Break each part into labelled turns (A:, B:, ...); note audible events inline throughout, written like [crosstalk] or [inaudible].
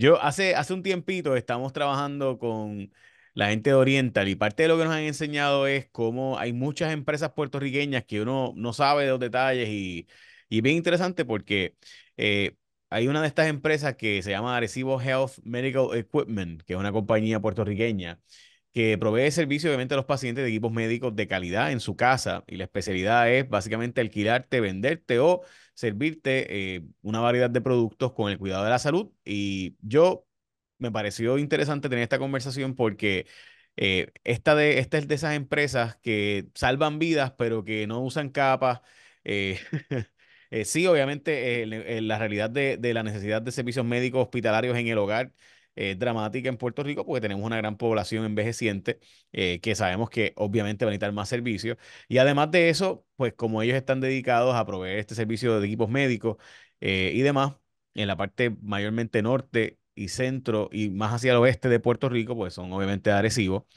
A: Yo hace, hace un tiempito estamos trabajando con la gente de Oriental y parte de lo que nos han enseñado es cómo hay muchas empresas puertorriqueñas que uno no sabe de los detalles y, y bien interesante porque eh, hay una de estas empresas que se llama Arecibo Health Medical Equipment, que es una compañía puertorriqueña que provee servicio obviamente a los pacientes de equipos médicos de calidad en su casa y la especialidad es básicamente alquilarte, venderte o servirte eh, una variedad de productos con el cuidado de la salud. Y yo me pareció interesante tener esta conversación porque eh, esta, de, esta es de esas empresas que salvan vidas, pero que no usan capas. Eh, [laughs] sí, obviamente, la realidad de, de la necesidad de servicios médicos hospitalarios en el hogar eh, dramática en Puerto Rico porque tenemos una gran población envejeciente eh, que sabemos que obviamente va a necesitar más servicios. Y además de eso, pues como ellos están dedicados a proveer este servicio de equipos médicos eh, y demás, en la parte mayormente norte y centro y más hacia el oeste de Puerto Rico, pues son obviamente Arecibo,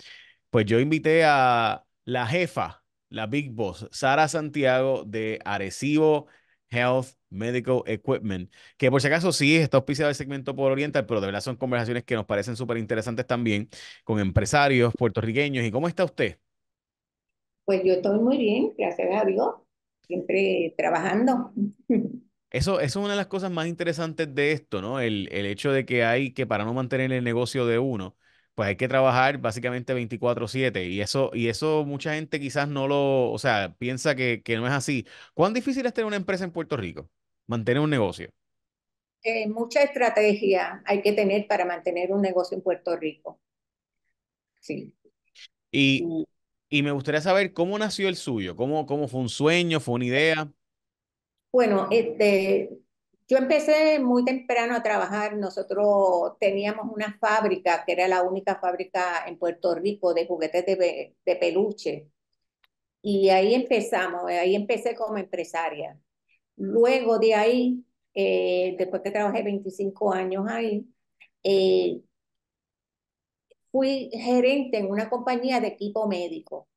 A: pues yo invité a la jefa, la Big Boss, Sara Santiago de Arecibo Health Medical Equipment, que por si acaso sí está auspiciado el segmento por Oriental, pero de verdad son conversaciones que nos parecen súper interesantes también con empresarios puertorriqueños. ¿Y cómo está usted?
B: Pues yo estoy muy bien, gracias a Dios, siempre trabajando. [laughs]
A: Eso, eso, es una de las cosas más interesantes de esto, ¿no? El, el hecho de que hay que para no mantener el negocio de uno, pues hay que trabajar básicamente 24/7 y eso, y eso mucha gente quizás no lo, o sea, piensa que, que no es así. ¿Cuán difícil es tener una empresa en Puerto Rico? mantener un negocio?
B: Eh, mucha estrategia hay que tener para mantener un negocio en Puerto Rico.
A: Sí. Y, y, me gustaría saber cómo nació el suyo, cómo, cómo fue un sueño, fue una idea.
B: Bueno, este, yo empecé muy temprano a trabajar. Nosotros teníamos una fábrica que era la única fábrica en Puerto Rico de juguetes de, de peluche. Y ahí empezamos, ahí empecé como empresaria. Luego de ahí, eh, después que trabajé 25 años ahí, eh, fui gerente en una compañía de equipo médico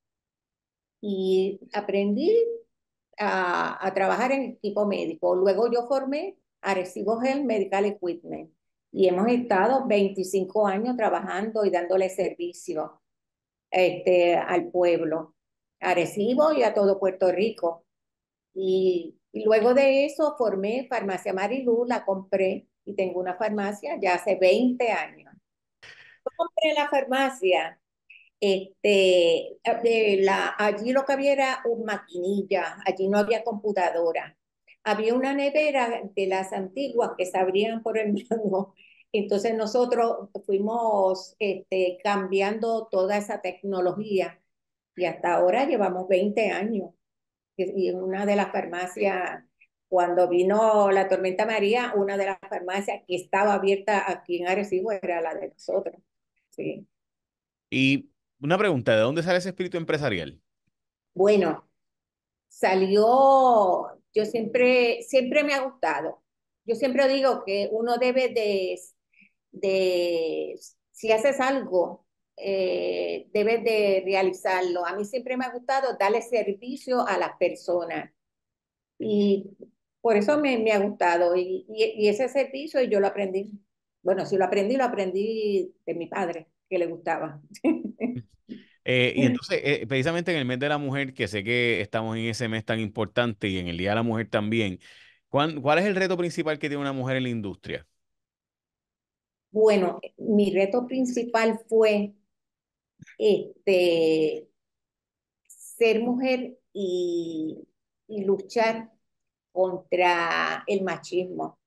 B: y aprendí a, trabajar en equipo médico. Luego yo formé Arecibo Health Medical Equipment y hemos estado 25 años trabajando y dándole servicio este, al pueblo, Arecibo y a todo Puerto Rico. Y y luego de eso formé Farmacia Marilú, la compré y tengo una farmacia ya hace 20 años. Yo compré la farmacia, este, eh, la, allí lo que había era un maquinilla, allí no había computadora. Había una nevera de las antiguas que se abrían por el mismo. Entonces nosotros fuimos este, cambiando toda esa tecnología y hasta ahora llevamos 20 años y en una de las farmacias, cuando vino la tormenta María, una de las farmacias que estaba abierta aquí en Arecibo era la de nosotros.
A: Y una pregunta, ¿de dónde sale ese espíritu empresarial? Bueno,
B: salió, yo siempre, siempre me ha gustado. Yo siempre digo que uno debe de, de si haces algo, eh, debes de realizarlo. A mí siempre me ha gustado darle servicio a las personas y por eso me, ha gustado y, y, ese servicio yo lo aprendí. Bueno, si lo aprendí, lo aprendí de mi padre, que le gustaba. [laughs]
A: Eh, y [laughs] entonces, eh, precisamente en el mes de la mujer, que sé que estamos en ese mes tan importante y en el Día de la Mujer también, cuál es el reto principal que tiene una mujer en la industria?
B: Bueno, mi reto principal fue este, ser mujer y, luchar contra el machismo.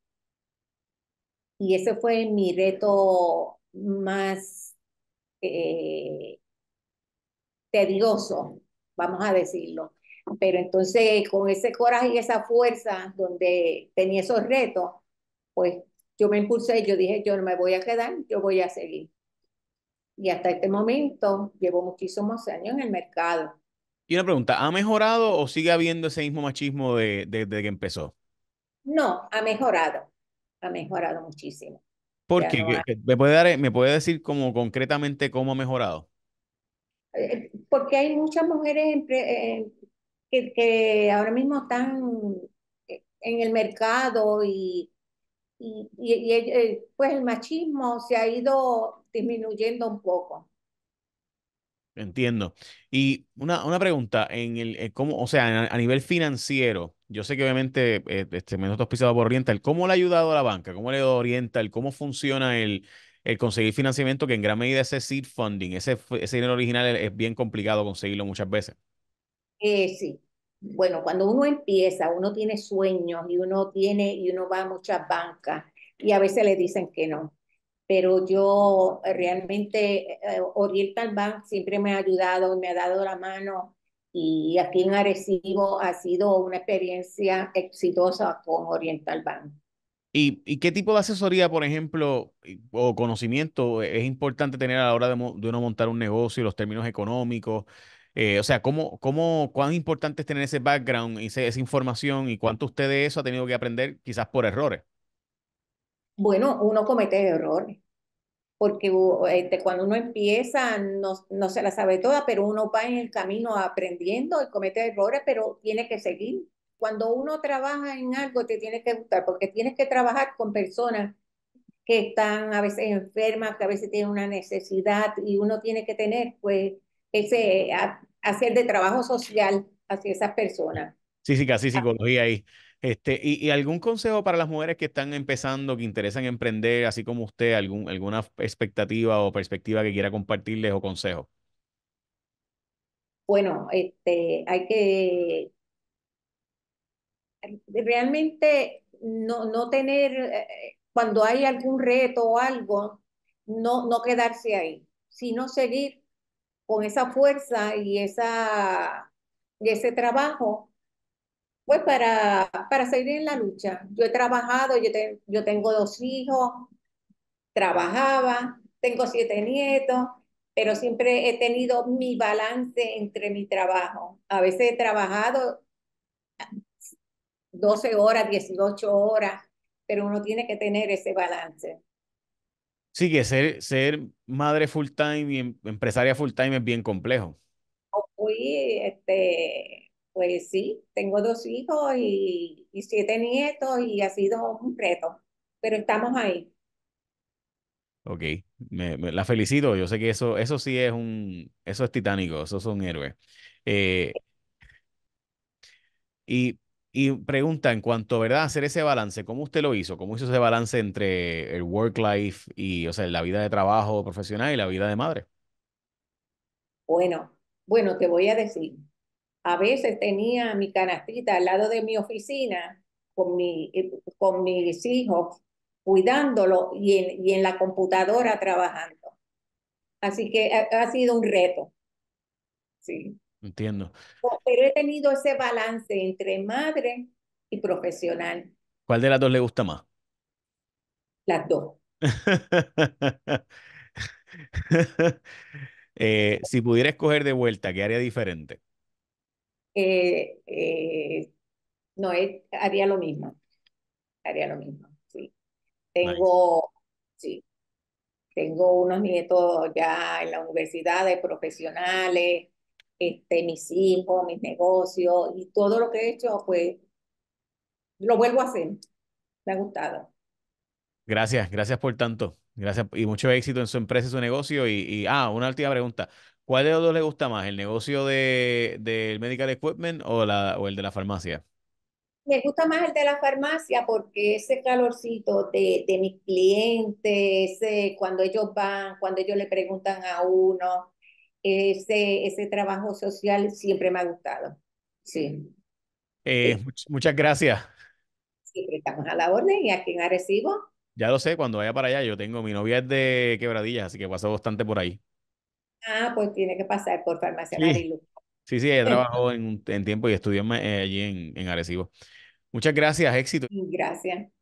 B: Y ese fue mi reto más eh, tedioso, vamos a decirlo. Pero entonces con ese coraje y esa fuerza donde tenía esos retos, pues yo me impulsé y yo dije, yo no me voy a quedar, yo voy a seguir y hasta este momento llevo muchísimos años en el mercado.
A: Y una pregunta, ¿ha mejorado o sigue habiendo ese mismo machismo desde de, que empezó?
B: No, ha mejorado, ha mejorado muchísimo. ¿Por qué?
A: ¿Me, puede dar, ¿Me decir como concretamente cómo ha mejorado?
B: Eh, eh, porque hay muchas mujeres eh, que, ahora mismo están en el mercado y, y, pues el machismo se ha ido disminuyendo un poco.
A: Entiendo. Y una, una pregunta, en el, eh, cómo, o sea, a, nivel financiero, yo sé que obviamente eh, este menos por Oriental, ¿cómo le ha ayudado a la banca? ¿Cómo le ha ayudado Oriental? ¿Cómo funciona el, el conseguir financiamiento que en gran medida ese seed funding, ese, ese dinero original es, bien complicado conseguirlo muchas veces?
B: Eh, sí. Bueno, cuando uno empieza, uno tiene sueños y uno tiene y uno va a muchas bancas y a veces le dicen que no pero yo eh, realmente, eh, Oriental Bank siempre me ha ayudado y me ha dado la mano y aquí en Arecibo ha sido una experiencia exitosa con Oriental Bank.
A: ¿Y, ¿Y, qué tipo de asesoría, por ejemplo, o conocimiento es importante tener a la hora de, uno montar un negocio los términos económicos? Eh, o sea, ¿cómo, cómo, ¿cuán importante es tener ese background, y esa información y cuánto usted de eso ha tenido que aprender quizás por errores?
B: bueno, uno comete errores, porque este, cuando uno empieza no, no, se la sabe toda, pero uno va en el camino aprendiendo y comete errores, pero tiene que seguir. Cuando uno trabaja en algo te tiene que gustar, porque tienes que trabajar con personas que están a veces enfermas, que a veces tienen una necesidad y uno tiene que tener pues ese hacer de trabajo social hacia esas personas.
A: Sí, sí, ah. casi psicología ahí. Este, y, algún consejo para las mujeres que están empezando, que interesan emprender, así como usted, algún, alguna expectativa o perspectiva que quiera compartirles o consejo?
B: Bueno, este, hay que realmente no, no tener, eh, eh, cuando hay algún reto o algo, no, no quedarse ahí, sino seguir con esa fuerza y, esa, y ese trabajo pues para, para seguir en la lucha. Yo he trabajado, yo, yo tengo dos hijos, trabajaba, tengo siete nietos, pero siempre he tenido mi balance entre mi trabajo. A veces he trabajado 12 horas, 18 horas, pero uno tiene que tener ese balance.
A: Sí, que ser, ser madre full time y em, empresaria full time es bien complejo.
B: Fui este, pues sí, tengo dos hijos y, siete nietos y ha sido un reto, pero estamos ahí.
A: Ok, me, la felicito, yo sé que eso, eso sí es un, eso es titánico, esos son héroes. Eh, y, y, pregunta en cuanto, ¿verdad? Hacer ese balance, ¿cómo usted lo hizo? ¿Cómo hizo ese balance entre el work life y, o sea, la vida de trabajo profesional y la vida de madre?
B: Bueno, bueno, te voy a decir, a veces tenía mi canastita al lado de mi oficina con, mi, eh, con mis hijos, cuidándolo y en, y en la computadora trabajando. Así que ha, sido un reto. Sí. Entiendo. Pero he tenido ese balance entre madre y profesional.
A: ¿Cuál de las dos le gusta más? Las dos. [laughs] Eh, si pudiera escoger de vuelta, ¿qué haría diferente?
B: Eh, eh, no, eh, haría lo mismo. Haría lo mismo, sí. Tengo, sí. Tengo unos nietos ya en la universidad de profesionales, este, mis hijos, mis negocios y todo lo que he hecho, pues lo vuelvo a hacer. Me ha gustado.
A: Gracias, gracias por tanto. Gracias y mucho éxito en su empresa y su negocio. Y, y ah, una última pregunta. ¿Cuál de los dos le gusta más? ¿El negocio de, del medical equipment o, la, o el de la farmacia?
B: Me gusta más el de la farmacia porque ese calorcito de, de mis clientes, ese, cuando ellos van, cuando ellos le preguntan a uno, ese, ese trabajo social siempre me ha gustado. Sí.
A: Eh, muchas gracias.
B: Siempre estamos a la orden y aquí en Arecibo.
A: Ya lo sé, cuando vaya para allá, yo tengo, mi novia es de Quebradillas, así que paso bastante por ahí.
B: Ah, pues tiene que pasar por Farmacia
A: Sí, sí, ella trabajó en, en tiempo y estudió eh, allí en, en Arecibo. Muchas gracias, éxito.
B: Gracias.